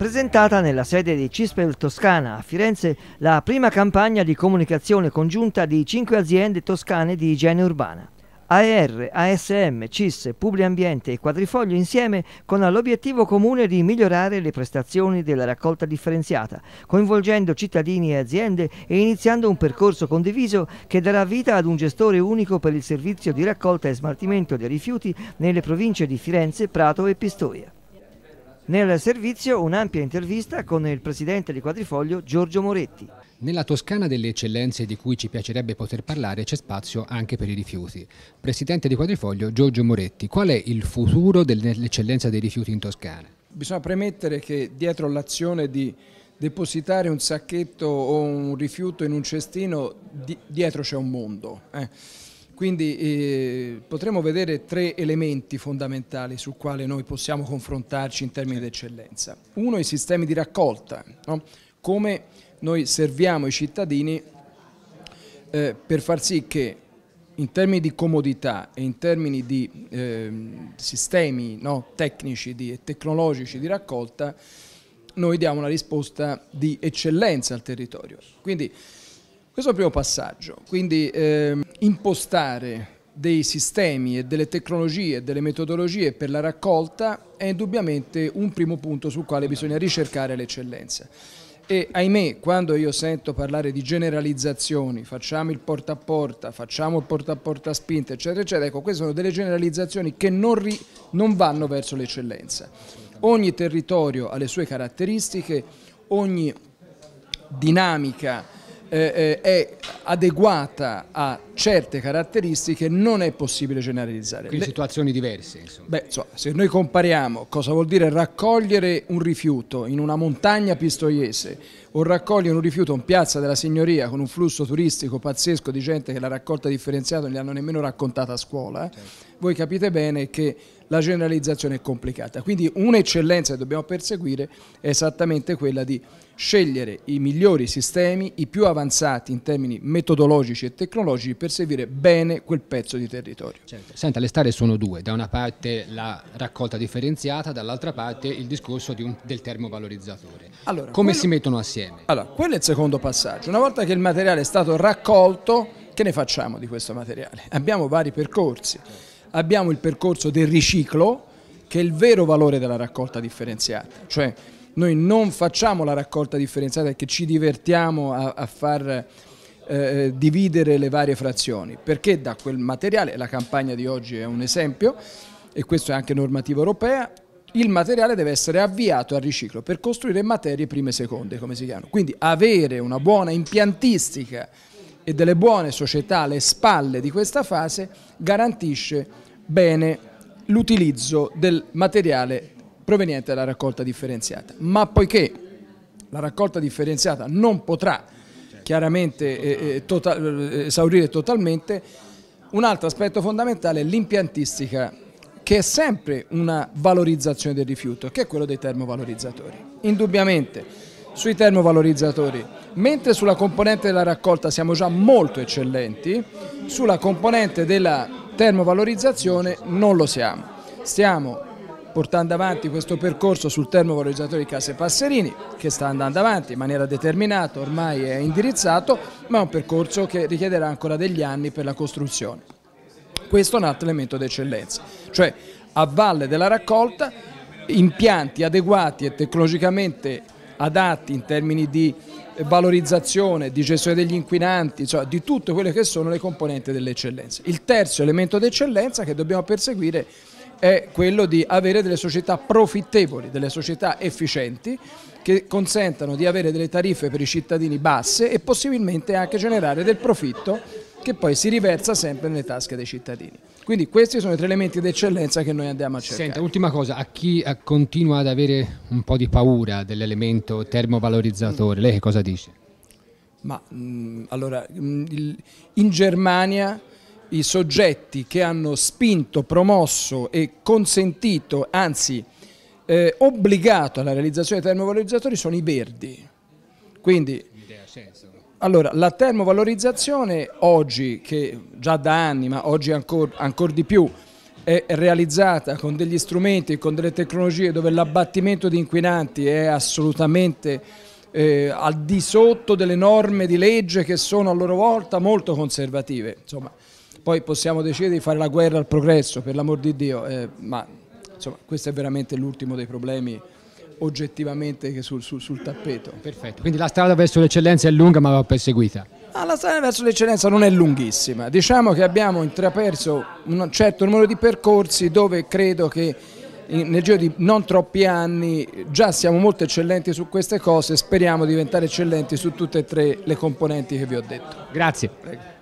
presentata nella sede di Cispel Toscana a Firenze la prima campagna di comunicazione congiunta di cinque aziende toscane di igiene urbana. AER, ASM, CIS, Publi Ambiente e Quadrifoglio insieme con l'obiettivo comune di migliorare le prestazioni della raccolta differenziata, coinvolgendo cittadini e aziende e iniziando un percorso condiviso che darà vita ad un gestore unico per il servizio di raccolta e smaltimento dei rifiuti nelle province di Firenze, Prato e Pistoia. Nel servizio un'ampia intervista con il presidente di Quadrifoglio Giorgio Moretti. Nella Toscana delle eccellenze di cui ci piacerebbe poter parlare c'è spazio anche per i rifiuti. Presidente di Quadrifoglio Giorgio Moretti, qual è il futuro dell'eccellenza dei rifiuti in Toscana? Bisogna premettere che dietro l'azione di depositare un sacchetto o un rifiuto in un cestino, di dietro c'è un mondo. Eh. Quindi eh, potremo vedere tre elementi fondamentali sul quale noi possiamo confrontarci in termini di eccellenza. Uno, i sistemi di raccolta, no? come noi serviamo i cittadini eh, per far sì che in termini di comodità e in termini di eh, sistemi no, tecnici e tecnologici di raccolta, noi diamo una risposta di eccellenza al territorio. Quindi questo è il primo passaggio, quindi eh, impostare dei sistemi e delle tecnologie e delle metodologie per la raccolta è indubbiamente un primo punto sul quale bisogna ricercare l'eccellenza. E ahimè, quando io sento parlare di generalizzazioni, facciamo il porta a porta, facciamo il porta a porta spinta, eccetera, eccetera, ecco, queste sono delle generalizzazioni che non, ri, non vanno verso l'eccellenza. Ogni territorio ha le sue caratteristiche, ogni dinamica eh, eh, è adeguata a certe caratteristiche non è possibile generalizzare. Quindi Le... situazioni diverse. Insomma. Beh, insomma, se noi compariamo cosa vuol dire raccogliere un rifiuto in una montagna pistoiese o raccogliere un rifiuto in piazza della Signoria con un flusso turistico pazzesco di gente che la raccolta differenziata non gli hanno nemmeno raccontata a scuola, certo. voi capite bene che la generalizzazione è complicata. Quindi un'eccellenza che dobbiamo perseguire è esattamente quella di scegliere i migliori sistemi, i più avanzati in termini metodologici e tecnologici per servire bene quel pezzo di territorio. Certo. Senta, le stare sono due, da una parte la raccolta differenziata, dall'altra parte il discorso un, del termovalorizzatore. Allora, Come quello, si mettono assieme? Allora, quello è il secondo passaggio. Una volta che il materiale è stato raccolto, che ne facciamo di questo materiale? Abbiamo vari percorsi abbiamo il percorso del riciclo che è il vero valore della raccolta differenziata, cioè noi non facciamo la raccolta differenziata perché ci divertiamo a, a far eh, eh, dividere le varie frazioni, perché da quel materiale, la campagna di oggi è un esempio e questo è anche normativa europea, il materiale deve essere avviato al riciclo per costruire materie prime e seconde, come si chiamano. Quindi avere una buona impiantistica e delle buone società alle spalle di questa fase garantisce bene l'utilizzo del materiale proveniente dalla raccolta differenziata. Ma poiché la raccolta differenziata non potrà chiaramente eh, eh total, eh, esaurire totalmente, un altro aspetto fondamentale è l'impiantistica che è sempre una valorizzazione del rifiuto, che è quello dei termovalorizzatori. Indubbiamente sui termovalorizzatori. Mentre sulla componente della raccolta siamo già molto eccellenti, sulla componente della termovalorizzazione non lo siamo. Stiamo portando avanti questo percorso sul termovalorizzatore di Casse Passerini che sta andando avanti in maniera determinata, ormai è indirizzato, ma è un percorso che richiederà ancora degli anni per la costruzione. Questo è un altro elemento d'eccellenza, cioè a valle della raccolta impianti adeguati e tecnologicamente adatti in termini di valorizzazione, di gestione degli inquinanti, cioè di tutte quelle che sono le componenti dell'eccellenza. Il terzo elemento d'eccellenza che dobbiamo perseguire è quello di avere delle società profittevoli, delle società efficienti che consentano di avere delle tariffe per i cittadini basse e possibilmente anche generare del profitto che poi si riversa sempre nelle tasche dei cittadini. Quindi questi sono i tre elementi d'eccellenza che noi andiamo a cercare. Senta, ultima cosa, a chi continua ad avere un po' di paura dell'elemento termovalorizzatore, lei che cosa dice? Ma mh, mm, allora, mh, mm, il, in Germania i soggetti che hanno spinto, promosso e consentito, anzi eh, obbligato alla realizzazione dei termovalorizzatori sono i verdi. Quindi idea, senso? Allora, la termovalorizzazione oggi, che già da anni, ma oggi ancora ancor di più, è realizzata con degli strumenti, con delle tecnologie dove l'abbattimento di inquinanti è assolutamente eh, al di sotto delle norme di legge che sono a loro volta molto conservative. Insomma, poi possiamo decidere di fare la guerra al progresso, per l'amor di Dio, eh, ma insomma, questo è veramente l'ultimo dei problemi oggettivamente che sul, sul, sul tappeto. Perfetto, quindi la strada verso l'eccellenza è lunga ma va perseguita. Ah, la strada verso l'eccellenza non è lunghissima, diciamo che abbiamo intraperso un certo numero di percorsi dove credo che nel giro di non troppi anni già siamo molto eccellenti su queste cose, e speriamo di diventare eccellenti su tutte e tre le componenti che vi ho detto. Grazie. Prego.